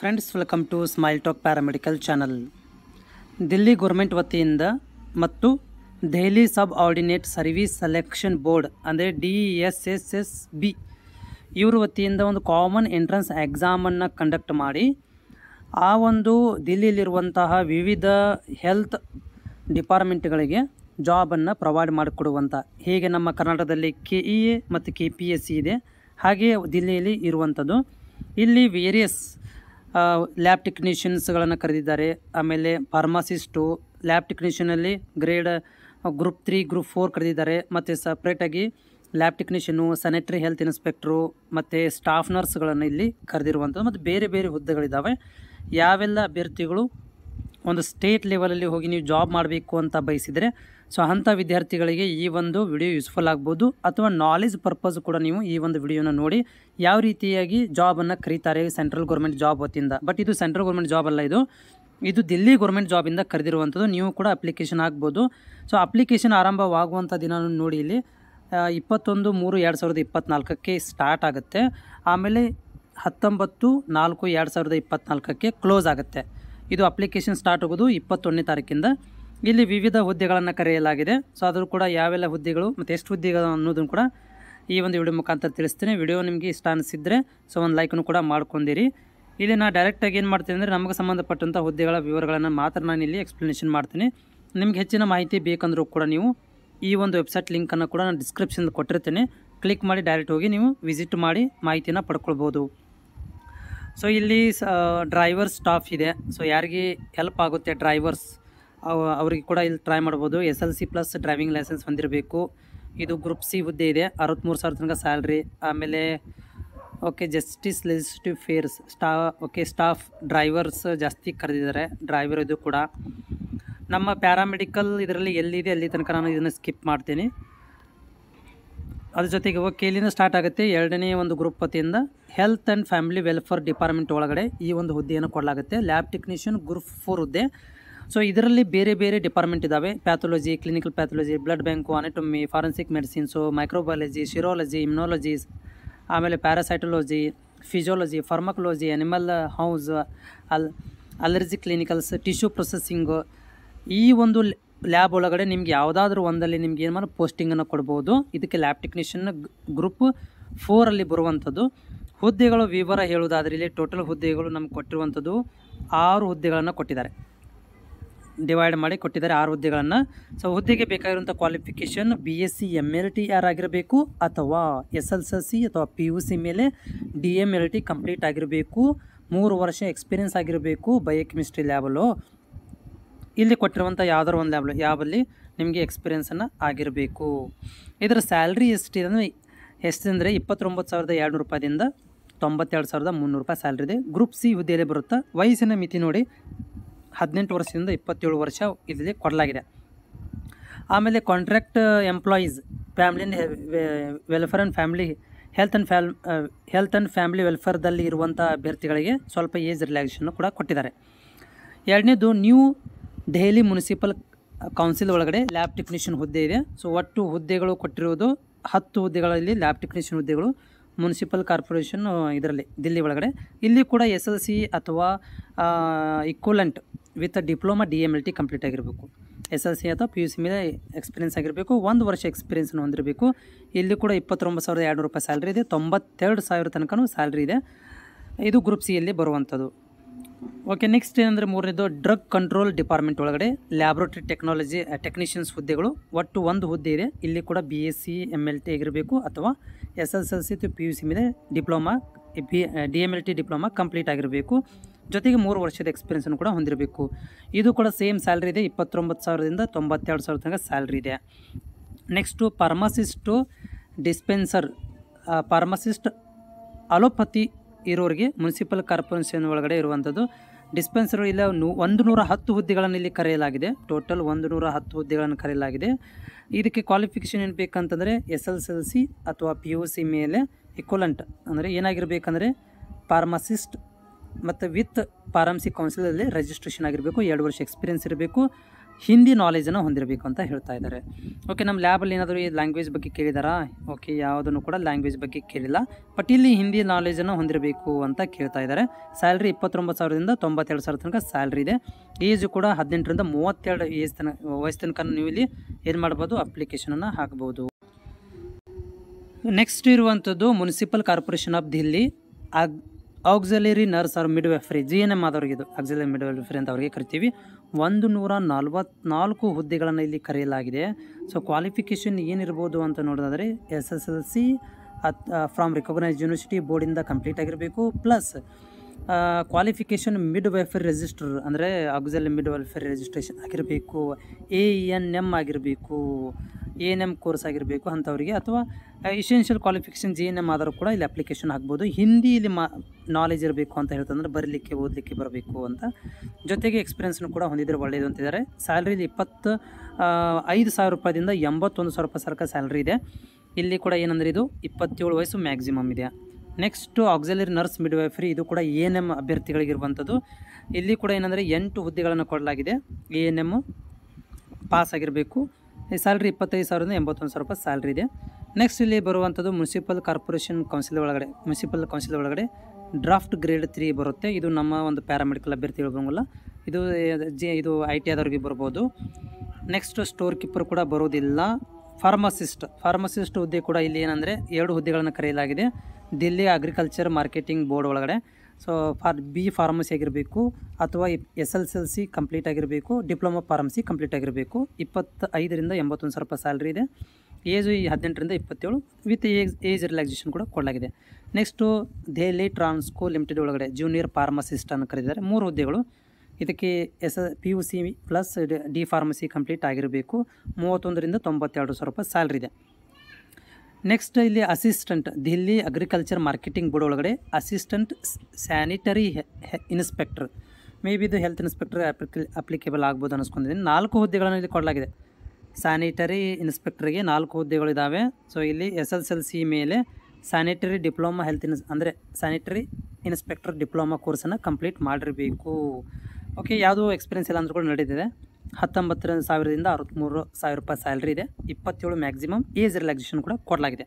friends welcome to smile talk paramedical channel Delhi government ವತಿಯಿಂದ ಮತ್ತು Delhi subordinate service selection board ಅಂದರೆ D S S S B ಇವ್ರ ವತಿಯಿಂದ ಒಂದು ಕಾಮನ್ ಎಂಟ್ರೆನ್ಸ್ ಎಕ್ಸಾಮನ್ನು ಕಂಡಕ್ಟ್ ಮಾಡಿ ಆ ಒಂದು ದಿಲ್ಲಿಯಲ್ಲಿರುವಂತಹ ವಿವಿಧ ಹೆಲ್ತ್ ಡಿಪಾರ್ಟ್ಮೆಂಟ್ಗಳಿಗೆ ಜಾಬನ್ನು ಪ್ರೊವೈಡ್ ಮಾಡಿಕೊಡುವಂಥ ಹೀಗೆ ನಮ್ಮ ಕರ್ನಾಟಕದಲ್ಲಿ ಕೆ ಇ ಎ ಮತ್ತು ಕೆ ಪಿ ಎಸ್ ಸಿ ಇದೆ ಹಾಗೆಯೇ ದಿಲ್ಲಿಯಲ್ಲಿ ಇರುವಂಥದ್ದು ಇಲ್ಲಿ ವೇರಿಯಸ್ ಲ್ಯಾಬ್ ಟೆಕ್ನಿಷಿಯನ್ಸ್ಗಳನ್ನು ಕರೆದಿದ್ದಾರೆ ಆಮೇಲೆ ಫಾರ್ಮಾಸಿಸ್ಟು ಲ್ಯಾಬ್ ಟೆಕ್ನಿಷಿಯನಲ್ಲಿ grade group three group four ಕರೆದಿದ್ದಾರೆ ಮತ್ತು ಸಪ್ರೇಟಾಗಿ lab technician sanitary health inspector ಮತ್ತು ಸ್ಟಾಫ್ ನರ್ಸ್ಗಳನ್ನು ಇಲ್ಲಿ ಕರೆದಿರುವಂಥದ್ದು ಮತ್ತು ಬೇರೆ ಬೇರೆ ಹುದ್ದೆಗಳಿದ್ದಾವೆ ಯಾವೆಲ್ಲ ಅಭ್ಯರ್ಥಿಗಳು ಒಂದು ಸ್ಟೇಟ್ ಲೆವೆಲಲ್ಲಿ ಹೋಗಿ ನೀವು ಜಾಬ್ ಮಾಡಬೇಕು ಅಂತ ಬಯಸಿದರೆ ಸೊ ಅಂಥ ವಿದ್ಯಾರ್ಥಿಗಳಿಗೆ ಈ ಒಂದು ವಿಡಿಯೋ ಯೂಸ್ಫುಲ್ ಆಗ್ಬೋದು ಅಥವಾ ನಾಲೆಜ್ ಪರ್ಪಸ್ ಕೂಡ ನೀವು ಈ ಒಂದು ವಿಡಿಯೋನ ನೋಡಿ ಯಾವ ರೀತಿಯಾಗಿ ಜಾಬನ್ನು ಕರೀತಾರೆ ಸೆಂಟ್ರಲ್ ಗೌರ್ಮೆಂಟ್ ಜಾಬ್ ವತಿಯಿಂದ ಬಟ್ ಇದು ಸೆಂಟ್ರಲ್ ಗೌರ್ಮೆಂಟ್ ಜಾಬ್ ಅಲ್ಲ ಇದು ಇದು ದಿಲ್ಲಿ ಗೌರ್ಮೆಂಟ್ ಜಾಬಿಂದ ಕರೆದಿರುವಂಥದ್ದು ನೀವು ಕೂಡ ಅಪ್ಲಿಕೇಶನ್ ಆಗ್ಬೋದು ಸೊ ಅಪ್ಲಿಕೇಶನ್ ಆರಂಭವಾಗುವಂಥ ದಿನ ನೋಡಿ ಇಲ್ಲಿ ಇಪ್ಪತ್ತೊಂದು ಮೂರು ಎರಡು ಸಾವಿರದ ಇಪ್ಪತ್ತ್ನಾಲ್ಕಕ್ಕೆ ಸ್ಟಾರ್ಟ್ ಆಗುತ್ತೆ ಆಮೇಲೆ ಹತ್ತೊಂಬತ್ತು ನಾಲ್ಕು ಎರಡು ಸಾವಿರದ ಇಪ್ಪತ್ತ್ನಾಲ್ಕಕ್ಕೆ ಕ್ಲೋಸ್ ಆಗುತ್ತೆ ಇದು ಅಪ್ಲಿಕೇಶನ್ ಸ್ಟಾರ್ಟ್ ಆಗೋದು ಇಪ್ಪತ್ತೊಂದನೇ ತಾರೀಕಿಂದ ಇಲ್ಲಿ ವಿವಿಧ ಹುದ್ದೆಗಳನ್ನು ಕರೆಯಲಾಗಿದೆ ಸೊ ಅದರೂ ಕೂಡ ಯಾವೆಲ್ಲ ಹುದ್ದೆಗಳು ಮತ್ತು ಎಷ್ಟು ಹುದ್ದೆಗಳು ಅನ್ನೋದನ್ನು ಕೂಡ ಈ ಒಂದು ವಿಡಿಯೋ ಮುಖಾಂತರ ತಿಳಿಸ್ತೀನಿ ವಿಡಿಯೋ ನಿಮಗೆ ಇಷ್ಟ ಅನಿಸಿದರೆ ಸೊ ಒಂದು ಲೈಕನ್ನು ಕೂಡ ಮಾಡ್ಕೊಂಡಿರಿ ಇಲ್ಲಿ ನಾನು ಡೈರೆಕ್ಟಾಗಿ ಏನು ಮಾಡ್ತೀನಿ ಅಂದರೆ ನಮಗೆ ಸಂಬಂಧಪಟ್ಟಂಥ ಹುದ್ದೆಗಳ ವಿವರಗಳನ್ನು ಮಾತ್ರ ನಾನು ಇಲ್ಲಿ ಎಕ್ಸ್ಪ್ಲನೇಷನ್ ಮಾಡ್ತೀನಿ ನಿಮಗೆ ಹೆಚ್ಚಿನ ಮಾಹಿತಿ ಬೇಕಂದರೂ ಕೂಡ ನೀವು ಈ ಒಂದು ವೆಬ್ಸೈಟ್ ಲಿಂಕನ್ನು ಕೂಡ ನಾನು ಡಿಸ್ಕ್ರಿಪ್ಷನ್ ಕೊಟ್ಟಿರ್ತೀನಿ ಕ್ಲಿಕ್ ಮಾಡಿ ಡೈರೆಕ್ಟ್ ಹೋಗಿ ನೀವು ವಿಸಿಟ್ ಮಾಡಿ ಮಾಹಿತಿನ ಪಡ್ಕೊಳ್ಬೋದು ಸೊ ಇಲ್ಲಿ ಸ ಡ್ರೈವರ್ ಸ್ಟಾಫ್ ಇದೆ ಸೊ ಯಾರಿಗೆ ಹೆಲ್ಪ್ ಆಗುತ್ತೆ ಡ್ರೈವರ್ಸ್ ಅವ್ರಿಗೆ ಕೂಡ ಇಲ್ಲಿ ಟ್ರೈ ಮಾಡ್ಬೋದು S L C plus driving license ಹೊಂದಿರಬೇಕು ಇದು ಗ್ರೂಪ್ ಸಿ ಹುದ್ದೆ ಇದೆ ಅರವತ್ತ್ಮೂರು ಸಾವಿರ ತನಕ ಸ್ಯಾಲ್ರಿ ಆಮೇಲೆ ಓಕೆ ಜಸ್ಟಿಸ್ ಲೆಜಿಸ್ಲೇಟಿವ್ ಫೇರ್ಸ್ ಸ್ಟಾ ಓಕೆ ಸ್ಟಾಫ್ ಡ್ರೈವರ್ಸ್ ಜಾಸ್ತಿ ಕರೆದಿದ್ದಾರೆ ಡ್ರೈವರ್ ಇದು ಕೂಡ ನಮ್ಮ ಪ್ಯಾರಾಮೆಡಿಕಲ್ ಇದರಲ್ಲಿ ಎಲ್ಲಿದೆ ಅಲ್ಲಿ ತನಕ ನಾನು ಇದನ್ನು ಸ್ಕಿಪ್ ಮಾಡ್ತೀನಿ ಅದ್ರ ಜೊತೆಗೆ ಓಕೆ ಇಲ್ಲಿಂದ ಸ್ಟಾರ್ಟ್ ಆಗುತ್ತೆ ಎರಡನೇ ಒಂದು ಗ್ರೂಪ್ ವತಿಯಿಂದ health and family welfare department ಒಳಗಡೆ ಈ ಒಂದು ಹುದ್ದೆಯನ್ನು ಕೊಡಲಾಗುತ್ತೆ ಲ್ಯಾಬ್ ಟೆಕ್ನಿಷಿಯನ್ ಗ್ರೂಪ್ ಫೋರ್ ಹುದ್ದೆ ಸೊ ಇದರಲ್ಲಿ ಬೇರೆ ಬೇರೆ ಡಿಪಾರ್ಟ್ಮೆಂಟ್ ಇದ್ದಾವೆ pathology clinical pathology blood bank anatomy forensic medicines microbiology serology immunologies ಆಮೇಲೆ parasitology physiology pharmacology animal house ಅಲ್ ಅಲರ್ಜಿ ಕ್ಲಿನಿಕಲ್ಸ್ ಟಿಶ್ಯೂ ಪ್ರೊಸೆಸಿಂಗು ಈ ಒಂದು ಲ್ಯಾಬ್ ಒಳಗಡೆ ನಿಮ್ಗೆ ಯಾವುದಾದ್ರೂ ಒಂದಲ್ಲಿ ನಿಮ್ಗೆ ಏನು ಮಾಡೋ ಪೋಸ್ಟಿಂಗನ್ನು ಕೊಡ್ಬೋದು ಇದಕ್ಕೆ ಲ್ಯಾಬ್ ಟೆಕ್ನಿಷಿಯನ್ ಗ್ರೂಪ್ ಫೋರಲ್ಲಿ ಬರುವಂಥದ್ದು ಹುದ್ದೆಗಳು ವಿವರ ಹೇಳುವುದಾದ್ರೆ ಇಲ್ಲಿ ಟೋಟಲ್ ಹುದ್ದೆಗಳು ನಮ್ಗೆ ಕೊಟ್ಟಿರುವಂಥದ್ದು ಆರು ಹುದ್ದೆಗಳನ್ನು ಕೊಟ್ಟಿದ್ದಾರೆ ಡಿವೈಡ್ ಮಾಡಿ ಕೊಟ್ಟಿದ್ದಾರೆ ಆರು ಹುದ್ದೆಗಳನ್ನು ಸೊ ಹುದ್ದೆಗೆ ಬೇಕಾಗಿರುವಂಥ qualification B S C M L T R ಆಗಿರಬೇಕು ಅಥವಾ ಎಸ್ ಎಲ್ ಸಿ ಅಥವಾ ಪಿ ಯು ಸಿ ಮೇಲೆ D M L T complete ಆಗಿರಬೇಕು ಮೂರು ವರ್ಷ ಎಕ್ಸ್ಪೀರಿಯೆನ್ಸ್ ಆಗಿರಬೇಕು ಬಯೋಕೆಮಿಸ್ಟ್ರಿ ಲ್ಯಾಬಲ್ಲು ಇಲ್ಲಿ ಕೊಟ್ಟಿರುವಂಥ ಯಾವ್ದಾರು ಒಂದು ಲ್ಯಾಬ್ಲು ಯಾವಲ್ಲಿ ನಿಮಗೆ ಎಕ್ಸ್ಪೀರಿಯೆನ್ಸನ್ನು ಆಗಿರಬೇಕು ಇದರ ಸ್ಯಾಲ್ರಿ ಎಷ್ಟಿದೆ ಅಂದರೆ ಎಷ್ಟಂದರೆ ಇಪ್ಪತ್ತೊಂಬತ್ತು ಸಾವಿರದ ಎರಡುನೂರು ರೂಪಾಯಿಂದ ತೊಂಬತ್ತೆರಡು ಸಾವಿರದ ಮುನ್ನೂರು ರೂಪಾಯಿ ಸ್ಯಾಲ್ರಿ ಇದೆ ಗ್ರೂಪ್ ಸಿ ಹುದ್ದೆಯಲ್ಲಿ ಬರುತ್ತಾ ವಯಸ್ಸಿನ ಮಿತಿ ನೋಡಿ ಹದಿನೆಂಟು ವರ್ಷದಿಂದ ಇಪ್ಪತ್ತೇಳು ವರ್ಷ ಇದರಲ್ಲಿ ಕೊಡಲಾಗಿದೆ ಆಮೇಲೆ contract employees family welfare and family health and ಫ್ಯಾಮ್ ಹೆಲ್ತ್ ಆ್ಯಂಡ್ ಫ್ಯಾಮ್ಲಿ ವೆಲ್ಫೇರ್ದಲ್ಲಿ ಇರುವಂಥ ಅಭ್ಯರ್ಥಿಗಳಿಗೆ ಸ್ವಲ್ಪ ಏಜ್ ರಿಲ್ಯಾಕ್ಸೇಷನ್ನು ಕೂಡ ಕೊಟ್ಟಿದ್ದಾರೆ ಎರಡನೇದು ನ್ಯೂ ದೆಹಲಿ ಮುನ್ಸಿಪಲ್ ಕೌನ್ಸಿಲ್ ಒಳಗಡೆ ಲ್ಯಾಬ್ ಟೆಕ್ನಿಷಿಯನ್ ಹುದ್ದೆ ಇದೆ ಸೊ ಒಟ್ಟು ಹುದ್ದೆಗಳು ಕೊಟ್ಟಿರೋದು ಹತ್ತು ಹುದ್ದೆಗಳಲ್ಲಿ ಲ್ಯಾಬ್ ಟೆಕ್ನಿಷಿಯನ್ ಹುದ್ದೆಗಳು ಮುನ್ಸಿಪಲ್ ಕಾರ್ಪೊರೇಷನ್ ಇದರಲ್ಲಿ ದಿಲ್ಲಿ ಒಳಗಡೆ ಇಲ್ಲಿ ಕೂಡ ಎಸ್ ಎಲ್ ಸಿ ಅಥವಾ equivalent with diploma D M L T complete ಆಗಿರಬೇಕು ಎಸ್ ಎಲ್ ಸಿ ಅಥವಾ ಪಿ ಯು ಸಿ ಮೇಲೆ ಎಕ್ಸ್ಪೀರಿಯನ್ಸ್ ಆಗಿರಬೇಕು ಒಂದು ವರ್ಷ ಎಕ್ಸ್ಪೀರಿಯನ್ಸನ್ನು ಹೊಂದಿರಬೇಕು ಇಲ್ಲಿ ಕೂಡ ಇಪ್ಪತ್ತೊಂಬತ್ತು ಸಾವಿರದ ಎರಡು ರೂಪಾಯಿ ಸ್ಯಾಲ್ರಿ ಇದೆ ತೊಂಬತ್ತೆರಡು ಸಾವಿರ ತನಕನೂ ಸ್ಯಾಲ್ರಿ ಇದೆ ಇದು ಗ್ರೂಪ್ ಸಿಯಲ್ಲಿ ಬರುವಂಥದ್ದು ಓಕೆ ನೆಕ್ಸ್ಟ್ ಏನಂದರೆ ಮೂರನೇದು ಡ್ರಗ್ ಕಂಟ್ರೋಲ್ ಡಿಪಾರ್ಟ್ಮೆಂಟ್ ಒಳಗಡೆ ಲ್ಯಾಬ್ರೋಟರಿ ಟೆಕ್ನಾಲಜಿ ಟೆಕ್ನಿಷಿಯನ್ಸ್ ಹುದ್ದೆಗಳು ಒಟ್ಟು ಒಂದು ಹುದ್ದೆ ಇದೆ ಇಲ್ಲಿ ಕೂಡ B S C M L T ಆಗಿರಬೇಕು ಅಥವಾ S S L C to P U C ಮೇಲೆ diploma B D M L T diploma complete ಆಗಿರಬೇಕು ಜೊತೆಗೆ ಮೂರು ವರ್ಷದ ಎಕ್ಸ್ಪೀರಿಯನ್ಸನ್ನು ಕೂಡ ಹೊಂದಿರಬೇಕು ಇದು ಕೂಡ ಸೇಮ್ ಸ್ಯಾಲ್ರಿ ಇದೆ ಇಪ್ಪತ್ತೊಂಬತ್ತು ಸಾವಿರದಿಂದ ತೊಂಬತ್ತೆರಡು ಸಾವಿರ ತನಕ ಸ್ಯಾಲ್ರಿ ಇದೆ next pharmacist dispenser pharmacist allopathy ಇರೋರಿಗೆ ಮುನ್ಸಿಪಲ್ ಕಾರ್ಪೊರೇಷನ್ ಒಳಗಡೆ ಇರುವಂಥದ್ದು ಡಿಸ್ಪೆನ್ಸರು ಇಲ್ಲ ಒಂದು ನೂರ ಹತ್ತು ಹುದ್ದೆಗಳನ್ನು ಇಲ್ಲಿ ಕರೆಯಲಾಗಿದೆ ಟೋಟಲ್ ಒಂದು ನೂರ ಹತ್ತು ಹುದ್ದೆಗಳನ್ನು ಕರೆಯಲಾಗಿದೆ ಇದಕ್ಕೆ ಕ್ವಾಲಿಫಿಕೇಷನ್ ಏನು ಬೇಕಂತಂದರೆ ಎಸ್ ಎಲ್ ಎಲ್ ಸಿ ಅಥವಾ ಪಿ ಯು ಸಿ ಮೇಲೆ ಇಕ್ವಲಂಟ್ ಅಂದರೆ ಏನಾಗಿರಬೇಕಂದ್ರೆ ಫಾರ್ಮಸಿಸ್ಟ್ ಮತ್ತು ವಿತ್ ಫಾರ್ಮಸಿ ಕೌನ್ಸಿಲಲ್ಲಿ ರಿಜಿಸ್ಟ್ರೇಷನ್ ಆಗಿರಬೇಕು ಎರಡು ವರ್ಷ ಎಕ್ಸ್ಪೀರಿಯೆನ್ಸ್ ಇರಬೇಕು ಹಿಂದಿ ನಾಲೆಜನ್ನು ಹೊಂದಿರಬೇಕು ಅಂತ ಹೇಳ್ತಾ ಇದ್ದಾರೆ ಓಕೆ ನಮ್ಮ ಲ್ಯಾಬಲ್ಲಿ ಏನಾದರೂ ಈ ಲ್ಯಾಂಗ್ವೇಜ್ ಬಗ್ಗೆ ಕೇಳಿದಾರಾ ಓಕೆ ಯಾವುದನ್ನು ಕೂಡ ಲ್ಯಾಂಗ್ವೇಜ್ ಬಗ್ಗೆ ಕೇಳಿಲ್ಲ ಬಟ್ ಇಲ್ಲಿ ಹಿಂದಿ ನಾಲೆಜನ್ನು ಹೊಂದಿರಬೇಕು ಅಂತ ಕೇಳ್ತಾ ಇದ್ದಾರೆ ಸ್ಯಾಲ್ರಿ ಇಪ್ಪತ್ತೊಂಬತ್ತು ಸಾವಿರದಿಂದ ತೊಂಬತ್ತೆರಡು ಸಾವಿರ ತನಕ ಸ್ಯಾಲ್ರಿ ಇದೆ ಏಜು ಕೂಡ ಹದಿನೆಂಟರಿಂದ ಮೂವತ್ತೆರಡು ಏಜ್ ತನಕ ವಯಸ್ಸು ತನಕ ನೀವು ಇಲ್ಲಿ ಏನು ಮಾಡ್ಬೋದು ಅಪ್ಲಿಕೇಶನನ್ನು ಹಾಕ್ಬೋದು ನೆಕ್ಸ್ಟ್ ಇರುವಂಥದ್ದು ಮುನ್ಸಿಪಲ್ ಕಾರ್ಪೊರೇಷನ್ ಆಫ್ ದಿಲ್ಲಿ ಅಗ್ auxiliary nurse or midwifery G N M ಆದವ್ರಿಗೆ ಇದು ಆಕ್ಸಲರಿ ಮಿಡ್ ವೆಫ್ರಿ ಅಂತ ಅವರಿಗೆ ಕರಿತೀವಿ ಒಂದು ನೂರ ನಲ್ವತ್ನಾಲ್ಕು ಹುದ್ದೆಗಳನ್ನು ಇಲ್ಲಿ ಕರೆಯಲಾಗಿದೆ ಸೊ ಕ್ವಾಲಿಫಿಕೇಷನ್ ಏನಿರ್ಬೋದು ಅಂತ ನೋಡೋದಾದರೆ ಎಸ್ ಎಸ್ ಎಲ್ ಸಿ ಅತ್ ಫ್ರಾಮ್ ರಿಕಗ್ನೈಸ್ ಯೂನಿವರ್ಸಿಟಿ ಬೋರ್ಡಿಂದ ಕಂಪ್ಲೀಟ್ ಆಗಿರಬೇಕು plus qualification midwifery register ಅಂದರೆ ಆಕ್ಸಲ್ ಮಿಡ್ ವೆಲ್ಫೇರ್ ರಿಜಿಸ್ಟ್ರೇಷನ್ ಆಗಿರಬೇಕು ಎ ಎನ್ ಎಮ್ ಆಗಿರಬೇಕು ಎ ಎನ್ ಎಮ್ ಕೋರ್ಸ್ ಆಗಿರಬೇಕು ಅಂಥವರಿಗೆ ಅಥವಾ essential qualifications G N M ಆದರೂ ಕೂಡ ಇಲ್ಲಿ ಅಪ್ಲಿಕೇಶನ್ ಆಗ್ಬೋದು ಹಿಂದಿ ಇಲ್ಲಿ ಮಾ ನಾಲೆಜ್ ಇರಬೇಕು ಅಂತ ಹೇಳ್ತಂದ್ರೆ ಬರಲಿಕ್ಕೆ ಓದಲಿಕ್ಕೆ ಬರಬೇಕು ಅಂತ ಜೊತೆಗೆ ಎಕ್ಸ್ಪೀರಿಯನ್ಸ್ನು ಕೂಡ ಹೊಂದಿದರೆ ಒಳ್ಳೆಯದು ಅಂತಿದ್ದಾರೆ ಸ್ಯಾಲ್ರಿಲಿ ಇಪ್ಪತ್ತು ಐದು ಸಾವಿರ ರೂಪಾಯಿಂದ ಎಂಬತ್ತೊಂದು ಸಾವಿರ ರೂಪಾಯಿ ಸರ್ಕಾರ ಸ್ಯಾಲ್ರಿ ಇದೆ ಇಲ್ಲಿ ಕೂಡ ಏನಂದರೆ ಇದು ಇಪ್ಪತ್ತೇಳು ವಯಸ್ಸು ಮ್ಯಾಕ್ಸಿಮಮ್ ಇದೆ ನೆಕ್ಸ್ಟು ಆಕ್ಸಿಲರಿ ನರ್ಸ್ ಮಿಡ್ವೈಫ್ರಿ ಇದು ಕೂಡ ಎ ಎನ್ ಎಮ್ ಅಭ್ಯರ್ಥಿಗಳಿಗಿರುವಂಥದ್ದು ಇಲ್ಲಿ ಕೂಡ ಏನಂದರೆ ಎಂಟು ಹುದ್ದೆಗಳನ್ನು ಕೊಡಲಾಗಿದೆ ಎ ಎನ್ ಎಮ್ ಪಾಸ್ ಆಗಿರಬೇಕು ಈ ಸ್ಯಾಲ್ರಿ ಇಪ್ಪತ್ತೈದು ಸಾವಿರದ ಎಂಬತ್ತೊಂದು ಸಾವಿರ ರೂಪಾಯಿ ಸ್ಯಾಲ್ರಿ ಇದೆ ನೆಕ್ಸ್ಟ್ ಇಲ್ಲಿ ಬರುವಂಥದ್ದು ಮುನ್ಸಿಪಲ್ ಕಾರ್ಪೊರೇಷನ್ ಕೌನ್ಸಿಲ್ ಒಳಗಡೆ ಮುನ್ಸಿಪಲ್ ಕೌನ್ಸಿಲ್ ಒಳಗಡೆ ಡ್ರಾಫ್ಟ್ ಗ್ರೇಡ್ ತ್ರೀ ಬರುತ್ತೆ ಇದು ನಮ್ಮ ಒಂದು ಪ್ಯಾರಾಮೆಡಿಕಲ್ ಅಭ್ಯರ್ಥಿ ಬಂಗಲ್ಲ ಇದು ಜಿ ಇದು ಐ ಟಿ ಆದವ್ರಿಗೆ ಬರ್ಬೋದು ನೆಕ್ಸ್ಟ್ ಸ್ಟೋರ್ ಕೀಪರ್ ಕೂಡ ಬರೋದಿಲ್ಲ ಫಾರ್ಮಸಿಸ್ಟ್ ಫಾರ್ಮಸಿಸ್ಟ್ ಹುದ್ದೆ ಕೂಡ ಇಲ್ಲಿ ಏನಂದರೆ ಎರಡು ಹುದ್ದೆಗಳನ್ನು ಕರೆಯಲಾಗಿದೆ ದಿಲ್ಲಿ ಅಗ್ರಿಕಲ್ಚರ್ ಮಾರ್ಕೆಟಿಂಗ್ ಬೋರ್ಡ್ ಒಳಗಡೆ ಸೊ ಫಾರ್ ಬಿ ಫಾರ್ಮಸಿ ಆಗಿರಬೇಕು ಅಥವಾ S L L C complete ಆಗಿರಬೇಕು ಡಿಪ್ಲೊಮಾ ಫಾರ್ಮಸಿ ಕಂಪ್ಲೀಟ್ ಆಗಿರಬೇಕು ಇಪ್ಪತ್ತೈದರಿಂದ ಎಂಬತ್ತೊಂದು ಸಾವಿರ ರೂಪಾಯಿ ಸ್ಯಾಲ್ರಿ ಇದೆ ಏಜು ಈ ಹದಿನೆಂಟರಿಂದ ಇಪ್ಪತ್ತೇಳು ವಿತ್ ಏಜ್ ಏಜ್ ರಿಲ್ಯಾಕ್ಸೇಷನ್ ಕೂಡ ಕೊಡಲಾಗಿದೆ ನೆಕ್ಸ್ಟು ದೆಹಲಿ ಟ್ರಾನ್ಸ್ಕೋ ಲಿಮಿಟೆಡ್ ಒಳಗಡೆ ಜೂನಿಯರ್ ಫಾರ್ಮಸಿಸ್ಟ್ ಅನ್ನು ಕರೆದಿದ್ದಾರೆ ಮೂರು ಹುದ್ದೆಗಳು ಇದಕ್ಕೆ S P U C plus D pharmacy complete ಆಗಿರಬೇಕು ಮೂವತ್ತೊಂದರಿಂದ ತೊಂಬತ್ತೆರಡು ಸಾವಿರ ರೂಪಾಯಿ ಸ್ಯಾಲ್ರಿ ಇದೆ ನೆಕ್ಸ್ಟ್ ಇಲ್ಲಿ assistant Delhi agriculture marketing board ಒಳಗಡೆ assistant sanitary inspector may be ಇದು ಹೆಲ್ತ್ ಇನ್ಸ್ಪೆಕ್ಟರ್ ಅಪ್ಲಿಕಲ್ ಅಪ್ಲಿಕೇಬಲ್ ಆಗ್ಬೋದು ಅನ್ನಿಸ್ಕೊಂಡಿದ್ದೀನಿ ನಾಲ್ಕು ಹುದ್ದೆಗಳನ್ನು ಇಲ್ಲಿ ಕೊಡಲಾಗಿದೆ ಸ್ಯಾನಿಟರಿ ಇನ್ಸ್ಪೆಕ್ಟ್ರಿಗೆ ನಾಲ್ಕು ಹುದ್ದೆಗಳಿದ್ದಾವೆ ಸೊ ಇಲ್ಲಿ ಎಸ್ ಎಲ್ ಎಲ್ ಸಿ ಮೇಲೆ ಸ್ಯಾನಿಟರಿ ಡಿಪ್ಲೊಮಾ ಹೆಲ್ತ್ ಇನ್ಸ್ ಅಂದರೆ ಸ್ಯಾನಿಟರಿ ಇನ್ಸ್ಪೆಕ್ಟರ್ ಡಿಪ್ಲೊಮಾ ಕೋರ್ಸನ್ನು ಕಂಪ್ಲೀಟ್ ಮಾಡಿರಬೇಕು ಓಕೆ ಯಾವುದೋ ಎಕ್ಸ್ಪೀರಿಯನ್ಸ್ ಇಲ್ಲ ಅಂದ್ರೂ ಕೂಡ ನಡೀತಿದೆ ಹತ್ತೊಂಬತ್ತರ ಸಾವಿರದಿಂದ ಅರವತ್ತ್ಮೂರು ಸಾವಿರ ರೂಪಾಯಿ ಸ್ಯಾಲ್ರಿ ಇದೆ ಇಪ್ಪತ್ತೇಳು ಮ್ಯಾಕ್ಸಿಮಮ್ ಏಜ್ ರಿಲ್ಯಾಕ್ಸೇಷನ್ ಕೂಡ ಕೊಡಲಾಗಿದೆ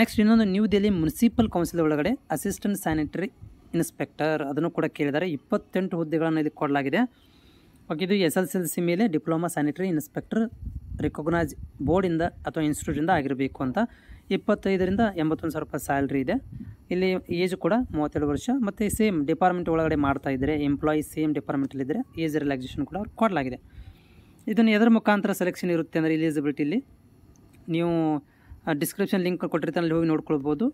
ನೆಕ್ಸ್ಟ್ ಇನ್ನೊಂದು ನ್ಯೂ ದೆಹಲಿ ಮುನ್ಸಿಪಲ್ ಕೌನ್ಸಿಲ್ ಒಳಗಡೆ ಅಸಿಸ್ಟೆಂಟ್ ಸ್ಯಾನಿಟರಿ ಇನ್ಸ್ಪೆಕ್ಟರ್ ಅದನ್ನು ಕೂಡ ಕೇಳಿದ್ದಾರೆ ಇಪ್ಪತ್ತೆಂಟು ಹುದ್ದೆಗಳನ್ನು ಇಲ್ಲಿ ಕೊಡಲಾಗಿದೆ ಓಕೆ ಇದು ಎಸ್ ಎಲ್ ಸಿ ಮೇಲೆ ಡಿಪ್ಲೊಮಾ ಸ್ಯಾನಿಟರಿ ಇನ್ಸ್ಪೆಕ್ಟರ್ ರಿಕಗ್ನೈಸ್ ಬೋರ್ಡಿಂದ ಅಥವಾ ಇನ್ಸ್ಟಿಟ್ಯೂಟಿಂದ ಆಗಿರಬೇಕು ಅಂತ ಇಪ್ಪತ್ತೈದರಿಂದ ಎಂಬತ್ತೊಂದು ಸಾವಿರ ರೂಪಾಯಿ ಸ್ಯಾಲ್ರಿ ಇದೆ ಇಲ್ಲಿ ಏಜ್ ಕೂಡ ಮೂವತ್ತೇಳು ವರ್ಷ ಮತ್ತು ಸೇಮ್ ಡಿಪಾರ್ಟ್ಮೆಂಟ್ ಒಳಗಡೆ ಮಾಡ್ತಾ ಇದ್ದರೆ ಎಂಪ್ಲಾಯಿ ಸೇಮ್ ಡಿಪಾರ್ಟ್ಮೆಂಟಲ್ಲಿದ್ದರೆ ಏಜ್ ರಿಲ್ಯಾಕ್ಸೇಷನ್ ಕೂಡ ಅವ್ರು ಕೊಡಲಾಗಿದೆ ಇದನ್ನು ಎದರ ಮುಖಾಂತರ ಸೆಲೆಕ್ಷನ್ ಇರುತ್ತೆ ಅಂದರೆ ಇಲಿಜಿಬಿಲಿಟಿಲಿ ನೀವು ಡಿಸ್ಕ್ರಿಪ್ಷನ್ ಲಿಂಕ್ ಕೊಟ್ಟಿರ್ತಾನೆ ಅಲ್ಲಿ ಹೋಗಿ ನೋಡ್ಕೊಳ್ಬೋದು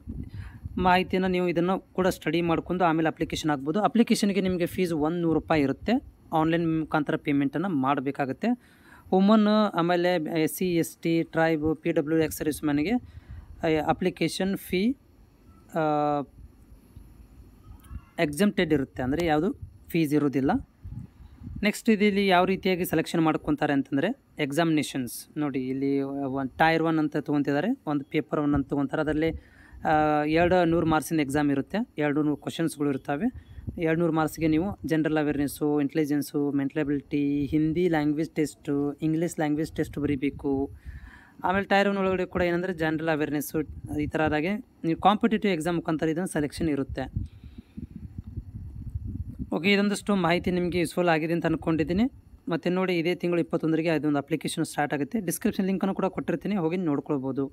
ಮಾಹಿತಿಯನ್ನು ನೀವು ಇದನ್ನು ಕೂಡ ಸ್ಟಡಿ ಮಾಡ್ಕೊಂಡು ಆಮೇಲೆ ಅಪ್ಲಿಕೇಶನ್ ಆಗ್ಬೋದು ಅಪ್ಲಿಕೇಶನ್ಗೆ ನಿಮಗೆ ಫೀಸ್ ಒಂದು ನೂರು ರೂಪಾಯಿ ಇರುತ್ತೆ ಆನ್ಲೈನ್ ಮುಖಾಂತರ ಪೇಮೆಂಟನ್ನು ಮಾಡಬೇಕಾಗುತ್ತೆ ಉಮನ್ ಆಮೇಲೆ S C S T tribe P W ex ಸರ್ವಿಸ್ ಮ್ಯಾನ್ಗೆ ಅಪ್ಲಿಕೇಶನ್ ಫೀ ಎಕ್ಸಮ್ಟೆಡ್ ಇರುತ್ತೆ ಅಂದರೆ ಯಾವುದು ಫೀಸ್ ಇರೋದಿಲ್ಲ ನೆಕ್ಸ್ಟ್ ಇದಿಲ್ಲಿ ಯಾವ ರೀತಿಯಾಗಿ ಸೆಲೆಕ್ಷನ್ ಮಾಡ್ಕೊತಾರೆ ಅಂತಂದರೆ ಎಕ್ಸಾಮಿನೇಷನ್ಸ್ ನೋಡಿ ಇಲ್ಲಿ ಒನ್ ಟೈರ್ ಒನ್ ಅಂತ ತೊಗೊತಿದ್ದಾರೆ ಒಂದು ಪೇಪರ್ ಒನ್ ಅಂತ ತೊಗೊತಾರೆ ಅದರಲ್ಲಿ ಎರಡು ನೂರು ಮಾರ್ಕ್ಸಿಂದ ಎಕ್ಸಾಮ್ ಇರುತ್ತೆ ಎರಡು ನೂರು ಕ್ವಶನ್ಸ್ಗಳು ಇರ್ತವೆ ಎರಡು ನೂರು ಮಾರ್ಕ್ಸ್ಗೆ ನೀವು general awareness intelligence ability Hindi language test English language test ಬರೀಬೇಕು ಆಮೇಲೆ ಟೈರ್ ಒನ್ ಒಳಗಡೆ ಕೂಡ ಏನಂದರೆ ಜನರಲ್ ಅವೇರ್ನೆಸ್ಸು ಈ ಥರದಾಗೆ ನೀವು ಕಾಂಪಿಟೇಟಿವ್ ಎಕ್ಸಾಮ್ ಮುಖಾಂತರ ಇದನ್ನು ಸೆಲೆಕ್ಷನ್ ಇರುತ್ತೆ ಓಕೆ ಇದೊಂದಷ್ಟು ಮಾಹಿತಿ ನಿಮಗೆ ಯೂಸ್ಫುಲ್ ಆಗಿದೆ ಅಂತ ಅಂದ್ಕೊಂಡಿದ್ದೀನಿ ಮತ್ತು ನೋಡಿ ಇದೇ ತಿಂಗಳು ಇಪ್ಪತ್ತೊಂದರಿಗೆ ಅದೊಂದು ಅಪ್ಲಿಕೇಶನ್ ಸ್ಟಾರ್ಟ್ ಆಗುತ್ತೆ ಡಿಸ್ಕ್ರಿಪ್ಷನ್ ಲಿಂಕನ್ನು ಕೂಡ ಕೊಟ್ಟಿರ್ತೀನಿ ಹೋಗಿ ನೋಡ್ಕೊಳ್ಬೋದು